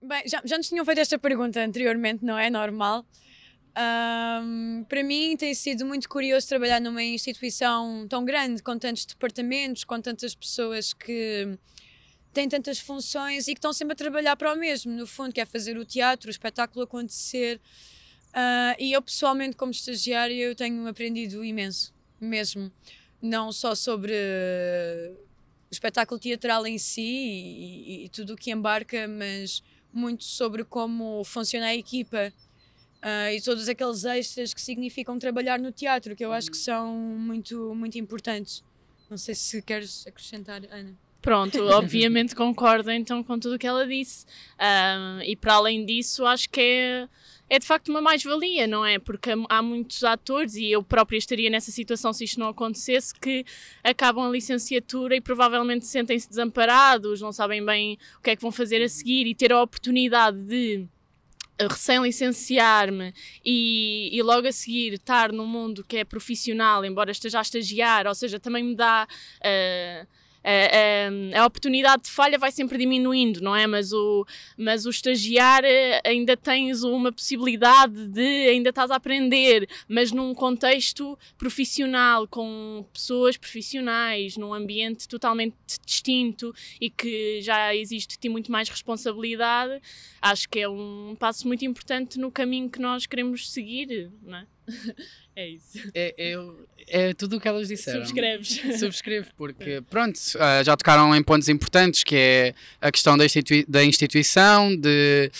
Bem, já, já nos tinham feito esta pergunta anteriormente, não é normal. Um, para mim tem sido muito curioso trabalhar numa instituição tão grande, com tantos departamentos, com tantas pessoas que têm tantas funções e que estão sempre a trabalhar para o mesmo, no fundo, que é fazer o teatro, o espetáculo acontecer. Uh, e eu pessoalmente, como estagiária, eu tenho aprendido imenso, mesmo. Não só sobre o espetáculo teatral em si e, e, e tudo o que embarca, mas muito sobre como funciona a equipa uh, e todos aqueles extras que significam trabalhar no teatro, que eu acho que são muito, muito importantes. Não sei se queres acrescentar, Ana. Pronto, obviamente concordo então com tudo o que ela disse. Um, ah, e para além disso, acho que é é de facto uma mais-valia, não é? Porque há muitos atores, e eu própria estaria nessa situação se isto não acontecesse, que acabam a licenciatura e provavelmente sentem-se desamparados, não sabem bem o que é que vão fazer a seguir e ter a oportunidade de eh, recém-licenciar-me e, e, logo a seguir estar num mundo que é profissional, embora esteja a estagiar, ou seja, também me dá. Uh, a, é, é, a, oportunidade de falha vai sempre diminuindo, não é? Mas o, mas o estagiar eh, ainda tens uma possibilidade de, ainda estás a aprender, mas num contexto profissional, com pessoas profissionais, num ambiente totalmente distinto e que já existe de ti muito mais responsabilidade, acho que é um passo muito importante no caminho que nós queremos seguir, não é? é isso. É, é tudo o que elas disseram. Subscreves. Subscreve, porque pronto, ah, já tocaram em pontos importantes, que é a questão da, institui da instituição, de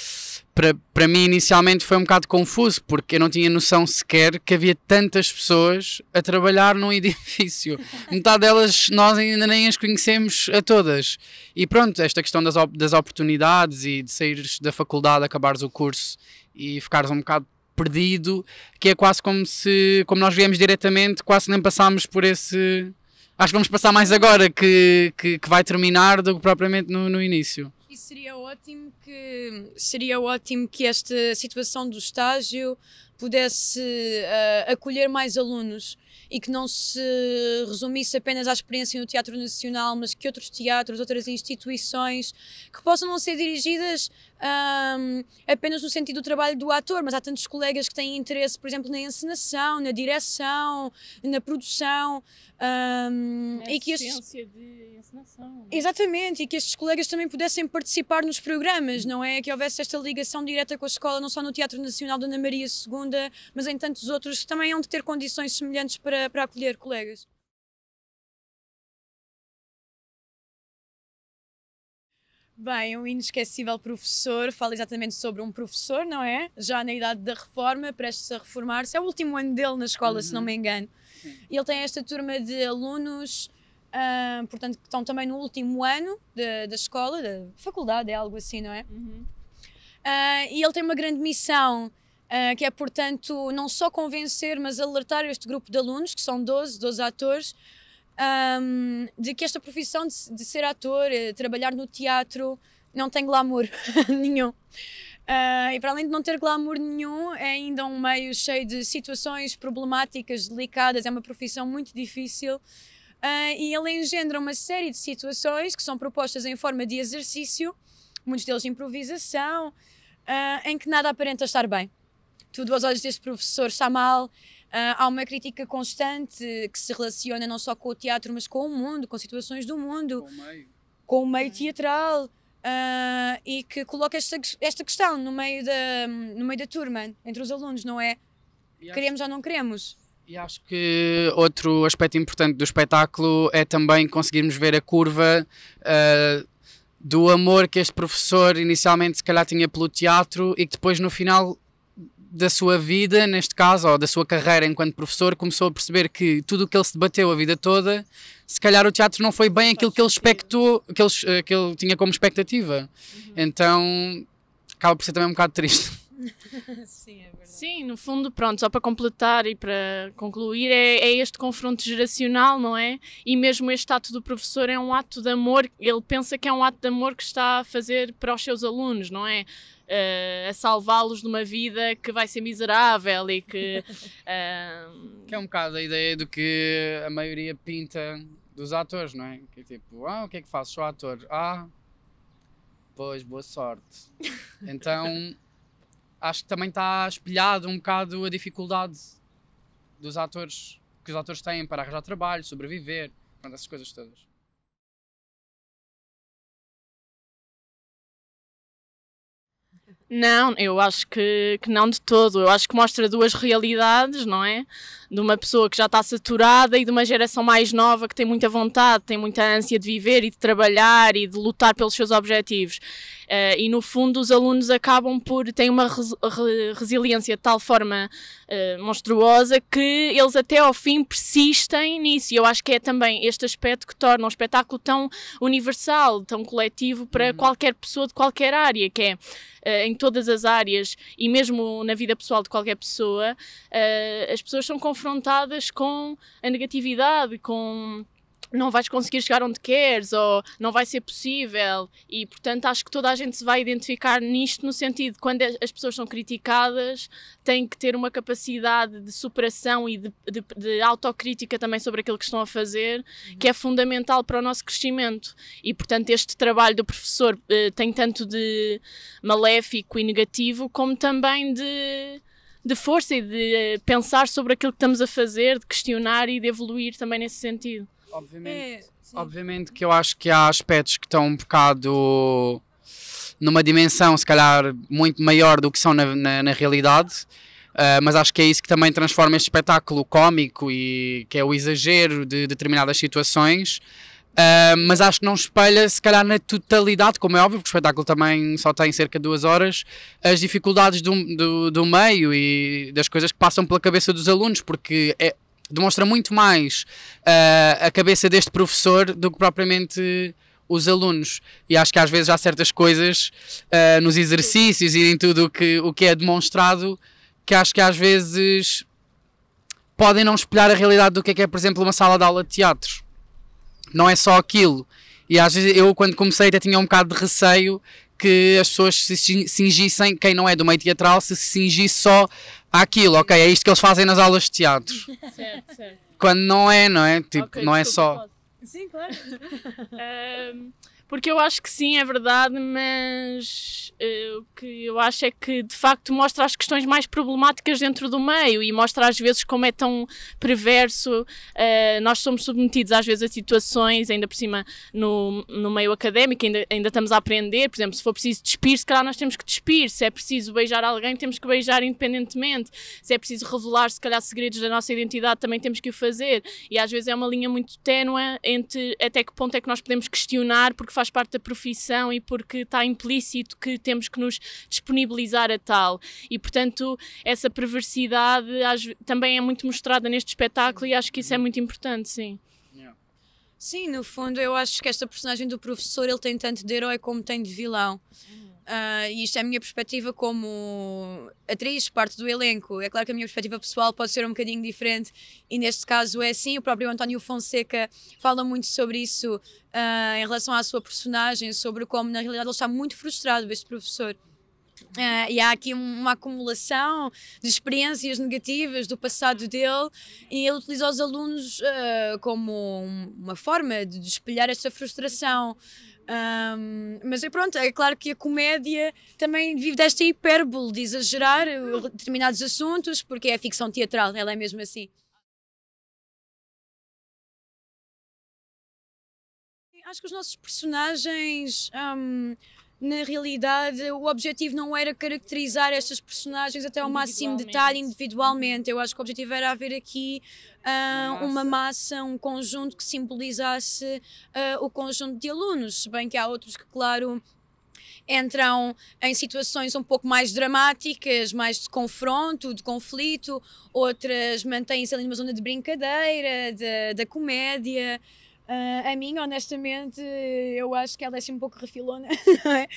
para, mim inicialmente foi um bocado confuso porque eu não tinha noção sequer que havia tantas pessoas a trabalhar num edifício. Metade delas nós ainda nem as conhecemos a todas. E pronto, esta questão das, das oportunidades e de saíres da faculdade, acabares o curso e ficares um bocado perdido, que é quase como se, como nós viemos diretamente, quase nem passámos por esse. Acho que vamos passar mais agora que, que, que vai terminar do que propriamente no, no início. E seria ótimo que seria ótimo que esta situação do estágio pudesse uh, acolher mais alunos e que não se resumisse apenas à experiência no Teatro Nacional, mas que outros teatros, outras instituições, que possam não ser dirigidas um, ah, apenas no sentido do trabalho do ator, mas há tantos colegas que têm interesse, por exemplo, na encenação, na direção, na produção. Um, ah, e que estes... de encenação. É? Exatamente, e que estes colegas também pudessem participar nos programas, não é? Que houvesse esta ligação direta com a escola, não só no Teatro Nacional Ana Maria II, mas em tantos outros, também hão de ter condições semelhantes para, para acolher colegas. Bem, um inesquecível professor fala exatamente sobre um professor, não é? Já na idade da reforma, prestes a reformar-se. É o último ano dele na escola, uhum. se não uhum. me engano. Uhum. E ele tem esta turma de alunos, uh, portanto, que estão também no último ano de, da escola, da faculdade, é algo assim, não é? Uhum. Uh, e ele tem uma grande missão Uh, que é, portanto, não só convencer, mas alertar este grupo de alunos, que são 12, 12 atores, um, de que esta profissão de, de ser ator, de eh, trabalhar no teatro, não tem glamour nenhum. Uh, e para além de não ter glamour nenhum, é ainda um meio cheio de situações problemáticas, delicadas, é uma profissão muito difícil. Uh, e ele engendra uma série de situações que são propostas em forma de exercício, muitos deles de improvisação, em que nada aparenta estar bem tudo aos olhos deste professor está mal. Uh, há uma crítica constante que se relaciona não só com o teatro, mas com o mundo, com situações do mundo, com o meio, com o meio uhum. teatral uh, e que coloca esta, esta questão no meio, da, no meio da turma, entre os alunos, não é? E queremos acho, ou não queremos? E acho que outro aspecto importante do espetáculo é também conseguirmos ver a curva. Uh, do amor que este professor inicialmente se calhar tinha pelo teatro e que depois no final da sua vida, neste caso, ou da sua carreira enquanto professor, começou a perceber que tudo o que ele se debateu a vida toda, se calhar o teatro não foi bem aquilo que ele expectou, que ele, eh, que ele tinha como expectativa. Uhum. Então, acaba por ser também um bocado triste. Sim, é verdade. Sim, no fundo, pronto, só para completar e para concluir, é, é, este confronto geracional, não é? E mesmo este ato do professor é um ato de amor, ele pensa que é um ato de amor que está a fazer para os seus alunos, não é? Uh, a salvá-los de uma vida que vai ser miserável e que. Uh... Que é um bocado a ideia do que a maioria pinta dos atores, não é? Que é tipo, ah, o que é que faço? Sou ator. Ah, pois, boa sorte. Então acho que também está espelhado um bocado a dificuldade dos atores que os atores têm para arranjar trabalho, sobreviver, essas coisas todas. Não, eu acho que, que não de todo. Eu acho que mostra duas realidades, não é? De uma pessoa que já está saturada e de uma geração mais nova que tem muita vontade, tem muita ânsia de viver e de trabalhar e de lutar pelos seus objetivos. Uh, e no fundo, os alunos acabam por. ter uma res, re, resiliência de tal forma uh, monstruosa que eles até ao fim persistem nisso. E eu acho que é também este aspecto que torna um espetáculo tão universal, tão coletivo para uhum. qualquer pessoa de qualquer área, que é eh, em todas as áreas e mesmo na vida pessoal de qualquer pessoa, eh, as pessoas são confrontadas com a negatividade, com não vais conseguir chegar onde queres ou não vai ser possível e portanto acho que toda a gente se vai identificar nisto no sentido quando as pessoas são criticadas têm que ter uma capacidade de superação e de, de, de autocrítica também sobre aquilo que estão a fazer que é fundamental para o nosso crescimento e portanto este trabalho do professor eh, tem tanto de maléfico e negativo como também de de força e de eh, pensar sobre aquilo que estamos a fazer, de questionar e de evoluir também nesse sentido. Obviamente, é, obviamente que eu acho que há aspectos que estão um bocado numa dimensão, se calhar, muito maior do que são na, na, na realidade. Uh, mas acho que é isso que também transforma este espetáculo cômico e que é o exagero de determinadas situações. Uh, mas acho que não espelha, se calhar, na totalidade, como é óbvio, porque o espetáculo também só tem cerca de duas horas, as dificuldades do, do, do meio e das coisas que passam pela cabeça dos alunos, porque é, demonstra muito mais uh, a cabeça deste professor do que propriamente os alunos. E acho que às vezes há certas coisas uh, nos exercícios e em tudo o que, o que é demonstrado que acho que às vezes podem não espelhar a realidade do que é, que é, por exemplo, uma sala de aula de teatro. Não é só aquilo. E às vezes eu, quando comecei, até tinha um bocado de receio que as pessoas se cingissem, quem não é do meio teatral, se cingisse só àquilo, ok? É isto que eles fazem nas aulas de teatro. Certo, certo. Quando não é, não é? Tipo, okay, não é só. Sim, claro. um, Porque eu acho que sim, é verdade, mas uh, o que eu acho é que de facto mostra as questões mais problemáticas dentro do meio e mostra às vezes como é tão perverso. Uh, nós somos submetidos às vezes a situações, ainda por cima no, no meio académico, ainda, ainda estamos a aprender. Por exemplo, se for preciso despir, se calhar nós temos que despir. Se é preciso beijar alguém, temos que beijar independentemente. Se é preciso revelar, se calhar, segredos da nossa identidade, também temos que o fazer. E às vezes é uma linha muito ténua entre até que ponto é que nós podemos questionar, porque faz parte da profissão e porque está implícito que temos que nos disponibilizar a tal. E, portanto, essa perversidade também é muito mostrada neste espetáculo e acho que isso é muito importante, sim. Sim, no fundo, eu acho que esta personagem do professor ele tem tanto de herói como tem de vilão. Uh, e isto é a minha perspectiva como atriz, parte do elenco. É claro que a minha perspectiva pessoal pode ser um bocadinho diferente, e neste caso é assim. O próprio António Fonseca fala muito sobre isso uh, em relação à sua personagem, sobre como na realidade ele está muito frustrado, este professor. Uh, e há aqui uma acumulação de experiências negativas do passado dele e ele utiliza os alunos uh, como uma forma de, espelhar essa frustração. Um, mas é pronto, é claro que a comédia também vive desta hipérbole de exagerar determinados assuntos, porque é a ficção teatral, ela é mesmo assim. Acho que os nossos personagens. Um, na realidade, o objetivo não era caracterizar estas personagens até ao máximo detalhe individualmente. Eu acho que o objetivo era haver aqui ah, uma massa, um conjunto que simbolizasse uh, o conjunto de alunos, se bem que há outros que, claro, entram em situações um pouco mais dramáticas, mais de confronto, de conflito, outras mantêm-se ali numa zona de brincadeira, da comédia. Uh, a mim, honestamente, eu acho que ela é assim um pouco refilona, não é? Uh... Sim,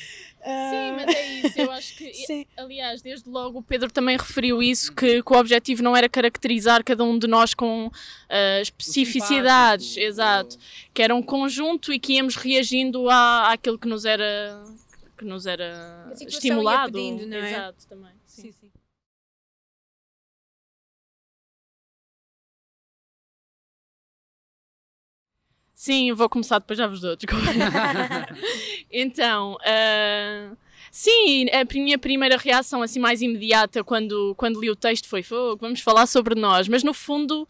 ah, mas é isso. Eu acho que, Sim. aliás, desde logo o Pedro também referiu isso, que, que o objetivo não era caracterizar cada um de nós com uh, especificidades, exato, que era um conjunto e que íamos reagindo à, àquilo que nos era, que nos era estimulado. Pedindo, não é? Exato, também. Sim. Sim, Sim, eu vou começar, depois já vos dou, desculpa. então, uh, sim, a minha primeira reação assim mais imediata quando, quando li o texto foi fogo, vamos falar sobre nós, mas no fundo,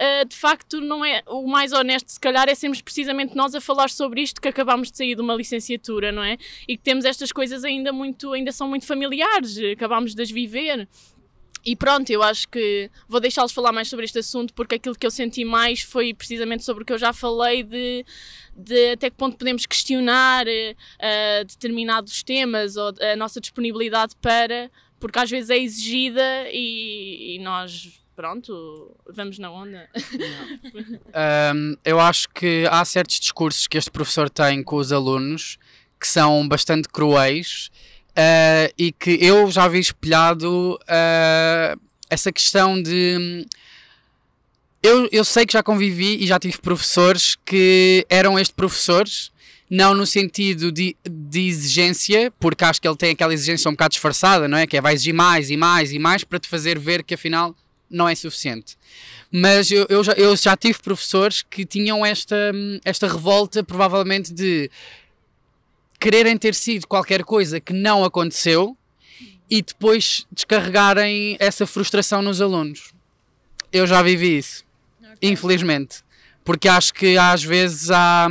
uh, de facto, não é o mais honesto se calhar é sermos precisamente nós a falar sobre isto que acabámos de sair de uma licenciatura, não é? E que temos estas coisas ainda muito, ainda são muito familiares, acabámos de as viver. E pronto, eu acho que vou deixá-los falar mais sobre este assunto porque aquilo que eu senti mais foi precisamente sobre o que eu já falei de, de até que ponto podemos questionar uh, determinados temas ou a nossa disponibilidade para, porque às vezes é exigida e, e nós pronto, vamos na onda. um, eu acho que há certos discursos que este professor tem com os alunos que são bastante cruéis uh, e que eu já vi espelhado uh, essa questão de. Eu, eu sei que já convivi e já tive professores que eram estes professores, não no sentido de, de exigência, porque acho que ele tem aquela exigência um bocado disfarçada, não é? Que é vai exigir mais e mais e mais para te fazer ver que afinal não é suficiente. Mas eu, eu, já, eu já tive professores que tinham esta, esta revolta, provavelmente, de quererem ter sido qualquer coisa que não aconteceu e depois descarregarem essa frustração nos alunos. Eu já vivi isso, okay. infelizmente, porque acho que às vezes há,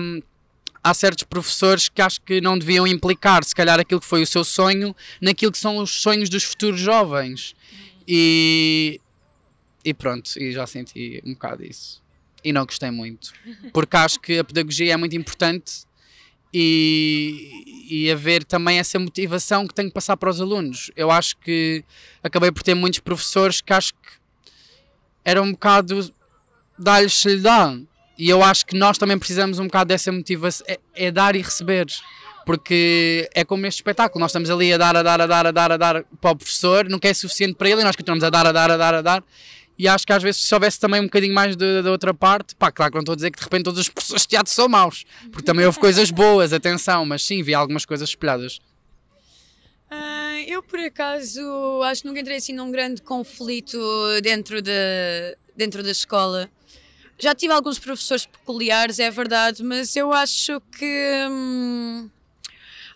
há certos professores que acho que não deviam implicar, se calhar, aquilo que foi o seu sonho naquilo que são os sonhos dos futuros jovens. E, e pronto, e já senti um bocado isso. E não gostei muito, porque acho que a pedagogia é muito importante e, e haver também essa motivação que tenho que passar para os alunos. Eu acho que acabei por ter muitos professores que acho que era um bocado dar-lhes E eu acho que nós também precisamos um bocado dessa motivação, é, é dar e receber porque é como este espetáculo, nós estamos ali a dar, a dar, a dar, a dar, a dar para o professor, nunca é suficiente para ele e nós continuamos a dar, a dar, a dar, a dar e acho que às vezes se houvesse também um bocadinho mais da outra parte, pá, claro que não estou a dizer que de repente todas as pessoas de teatro são maus, porque também houve coisas boas, atenção, mas sim, vi algumas coisas espelhadas. Uh, eu, por acaso, acho que nunca entrei assim num grande conflito dentro da, dentro da escola. Já tive alguns professores peculiares, é verdade, mas eu acho que. Hum,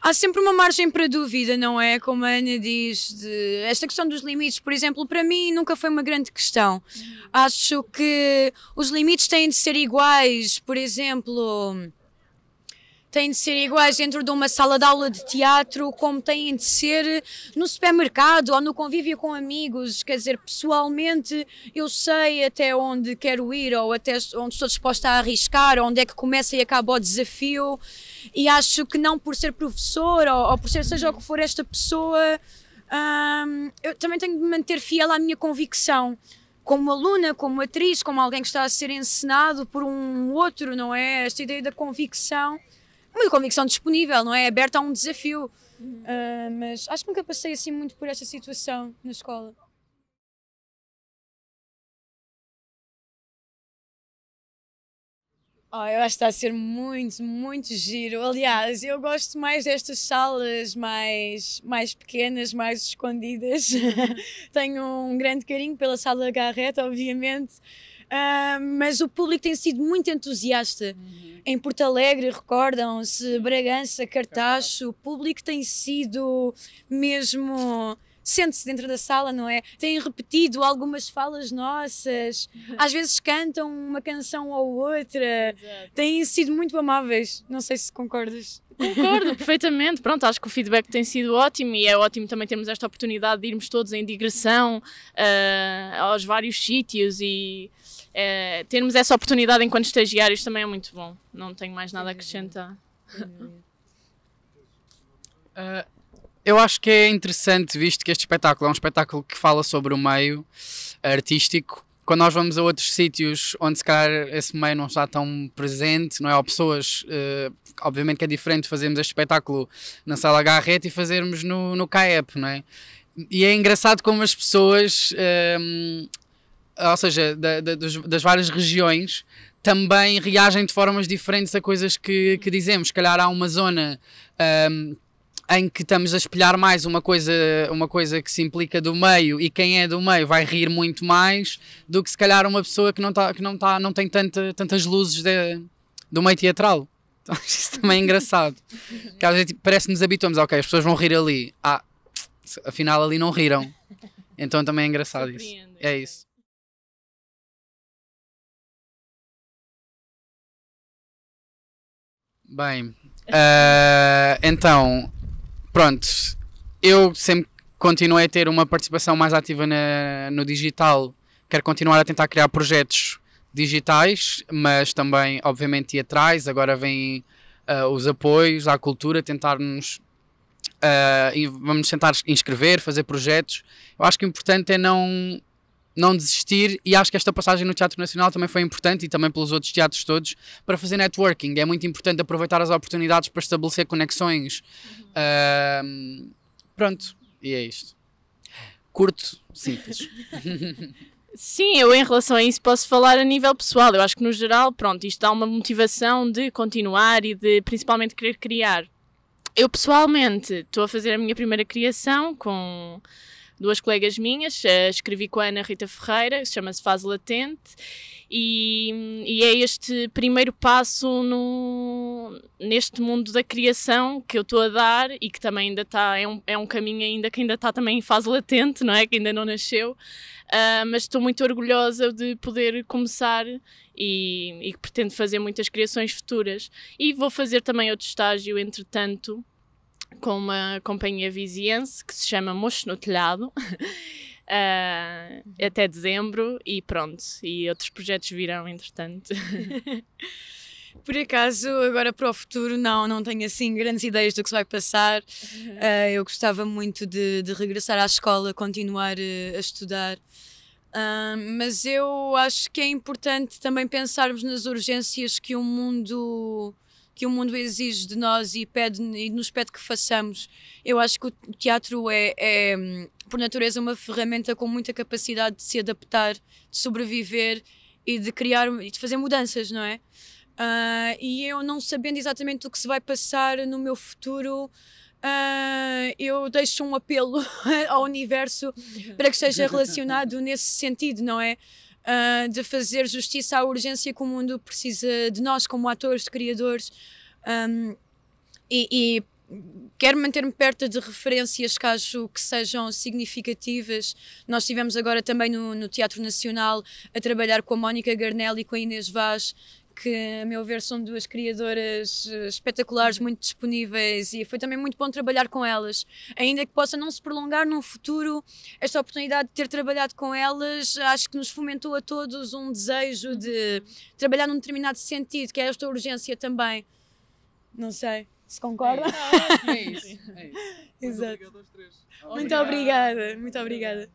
Há sempre uma margem para dúvida, não é? Como a Ana diz, de... esta questão dos limites, por exemplo, para mim nunca foi uma grande questão. Uhum. Acho que os limites têm de ser iguais, por exemplo têm de ser iguais dentro de uma sala de aula de teatro, como têm de ser no supermercado ou no convívio com amigos. Quer dizer, pessoalmente eu sei até onde quero ir ou até onde estou disposta a arriscar, onde é que começa e acaba o desafio. E acho que não por ser professor ou, ou por ser seja o que for esta pessoa, hum, eu também tenho de manter fiel à minha convicção como aluna, como atriz, como alguém que está a ser ensinado por um outro, não é? Esta ideia da convicção uma convicção disponível, não é? Aberta a um desafio. Uh, mas acho que nunca passei assim muito por esta situação na escola. Oh, eu acho que está a ser muito, muito giro. Aliás, eu gosto mais destas salas mais, mais pequenas, mais escondidas. Tenho um grande carinho pela sala da Garreta, obviamente. Uh, mas o público tem sido muito entusiasta. Uhum. Em Porto Alegre, recordam-se, Bragança, Cartacho, o público tem sido mesmo sente-se dentro da sala, não é? Têm repetido algumas falas nossas, às vezes cantam uma canção ou outra, têm sido muito amáveis. Não sei se concordas. Concordo perfeitamente. Pronto, acho que o feedback tem sido ótimo e é ótimo também termos esta oportunidade de irmos todos em digressão uh, aos vários sítios e é, termos essa oportunidade enquanto estagiários também é muito bom. Não tenho mais nada a acrescentar. Uh, eu acho que é interessante, visto que este espetáculo é um espetáculo que fala sobre o meio artístico. Quando nós vamos a outros sítios onde, se calhar, esse meio não está tão presente, não é? Ou pessoas, uh, obviamente que é diferente fazermos este espetáculo na Sala Garrett e fazermos no, no CAEP, não é? E é engraçado como as pessoas. Uh, ou seja, da, da, das várias regiões, também reagem de formas diferentes a coisas que, que dizemos. Se calhar há uma zona. Um, em que estamos a espelhar mais uma coisa, uma coisa que se implica do meio e quem é do meio vai rir muito mais do que se calhar uma pessoa que não, tá, que não, tá, não tem tanta, tantas luzes de, do meio teatral. Então, isso também é engraçado. que às vezes tipo, parece que nos habituamos, ok, as pessoas vão rir ali. Ah, afinal ali não riram. Então também é engraçado isso. É isso. Bem, uh, então, pronto, eu sempre continuei a ter uma participação mais ativa na, no digital, quero continuar a tentar criar projetos digitais, mas também, obviamente, ir atrás, agora vêm uh, os apoios à cultura, tentarmos Uh, eh, vamos tentar inscrever, fazer projetos. Eu acho que o importante é não não desistir e acho que esta passagem no Teatro Nacional também foi importante e também pelos outros teatros todos para fazer networking. É muito importante aproveitar as oportunidades para estabelecer conexões. Uhum. pronto, e é isto. Curto, simples. Sim, eu em relação a isso posso falar a nível pessoal. Eu acho que no geral, pronto, isto dá uma motivação de continuar e de principalmente querer criar. Eu pessoalmente estou a fazer a minha primeira criação com duas colegas minhas, escrevi com a Ana Rita Ferreira, chama-se Fase Latente, e, e, é este primeiro passo no, neste mundo da criação que eu estou a dar e que também ainda está, é um, é um caminho ainda que ainda está também em fase latente, não é? Que ainda não nasceu, uh, mas estou muito orgulhosa de poder começar e, e pretendo fazer muitas criações futuras. E vou fazer também outro estágio, entretanto, com uma companhia viziense que se chama Mocho no Telhado. Uh, até dezembro e pronto. E outros projetos virão, entretanto. Por acaso, agora para o futuro, não, não tenho assim grandes ideias do que se vai passar. Uhum. Uh, eu gostava muito de, de, regressar à escola, continuar uh, a estudar. mas eu acho que é importante também pensarmos nas urgências que o mundo que o mundo exige de nós e, pede, e nos pede que façamos. Eu acho que o teatro é, é, por natureza, uma ferramenta com muita capacidade de se adaptar, de sobreviver e de criar e de fazer mudanças, não é? Uh, e eu não sabendo exatamente o que se vai passar no meu futuro. Uh, eu deixo um apelo ao universo para que esteja relacionado nesse sentido, não é? uh, de fazer justiça à urgência que o mundo precisa de nós, como atores, criadores. Um, e, e quero manter-me perto de referências caso que sejam significativas. Nós estivemos agora também no, no, Teatro Nacional a trabalhar com a Mónica Garnelli e com a Inês Vaz, que, a meu ver, são duas criadoras eh, espetaculares, uhum. muito disponíveis e foi também muito bom trabalhar com elas. Ainda que possa não se prolongar num futuro, esta oportunidade de ter trabalhado com elas acho que nos fomentou a todos um desejo de trabalhar num determinado sentido, que é esta urgência também. Não sei. Se concorda? É, é isso. É isso. Exato. Muito obrigada, muito obrigada.